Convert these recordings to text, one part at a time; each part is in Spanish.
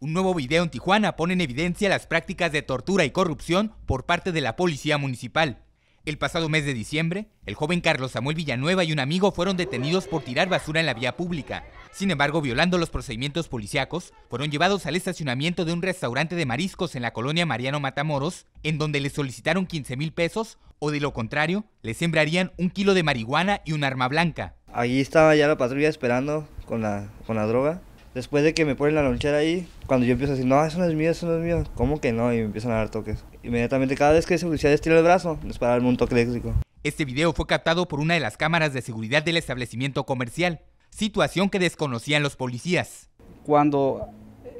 Un nuevo video en Tijuana pone en evidencia las prácticas de tortura y corrupción por parte de la policía municipal. El pasado mes de diciembre, el joven Carlos Samuel Villanueva y un amigo fueron detenidos por tirar basura en la vía pública. Sin embargo, violando los procedimientos policíacos, fueron llevados al estacionamiento de un restaurante de mariscos en la colonia Mariano Matamoros, en donde les solicitaron 15 mil pesos o de lo contrario, les sembrarían un kilo de marihuana y un arma blanca. Allí estaba ya la patrulla esperando con la, con la droga Después de que me ponen la lonchera ahí, cuando yo empiezo a decir, no, eso no es mío, eso no es mío, ¿cómo que no? Y me empiezan a dar toques. Inmediatamente, cada vez que ese oficial estira el brazo, les para darme un toque eléctrico. Este video fue captado por una de las cámaras de seguridad del establecimiento comercial, situación que desconocían los policías. Cuando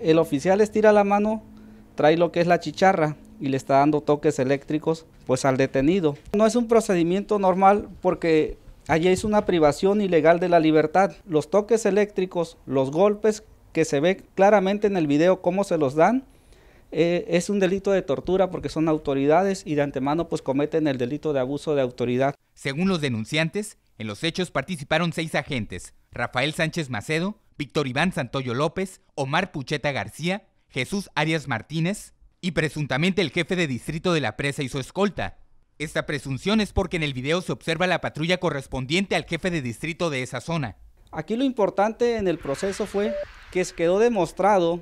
el oficial estira la mano, trae lo que es la chicharra y le está dando toques eléctricos pues al detenido. No es un procedimiento normal porque Allí es una privación ilegal de la libertad. Los toques eléctricos, los golpes que se ve claramente en el video cómo se los dan, eh, es un delito de tortura porque son autoridades y de antemano pues cometen el delito de abuso de autoridad. Según los denunciantes, en los hechos participaron seis agentes, Rafael Sánchez Macedo, Víctor Iván Santoyo López, Omar Pucheta García, Jesús Arias Martínez y presuntamente el jefe de distrito de la presa y su escolta, esta presunción es porque en el video se observa la patrulla correspondiente al jefe de distrito de esa zona. Aquí lo importante en el proceso fue que se quedó demostrado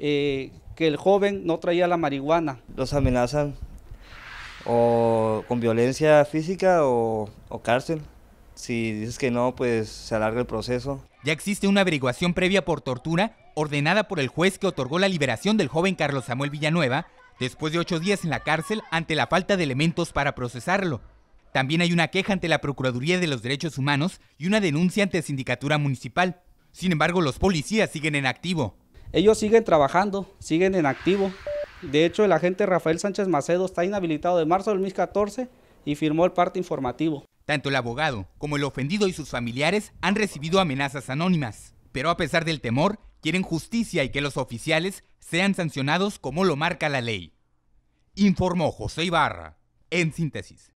eh, que el joven no traía la marihuana. Los amenazan o con violencia física o, o cárcel. Si dices que no, pues se alarga el proceso. Ya existe una averiguación previa por tortura ordenada por el juez que otorgó la liberación del joven Carlos Samuel Villanueva después de ocho días en la cárcel ante la falta de elementos para procesarlo. También hay una queja ante la Procuraduría de los Derechos Humanos y una denuncia ante Sindicatura Municipal. Sin embargo, los policías siguen en activo. Ellos siguen trabajando, siguen en activo. De hecho, el agente Rafael Sánchez Macedo está inhabilitado de marzo del 2014 y firmó el parte informativo. Tanto el abogado como el ofendido y sus familiares han recibido amenazas anónimas, pero a pesar del temor, Quieren justicia y que los oficiales sean sancionados como lo marca la ley. Informó José Ibarra, en síntesis.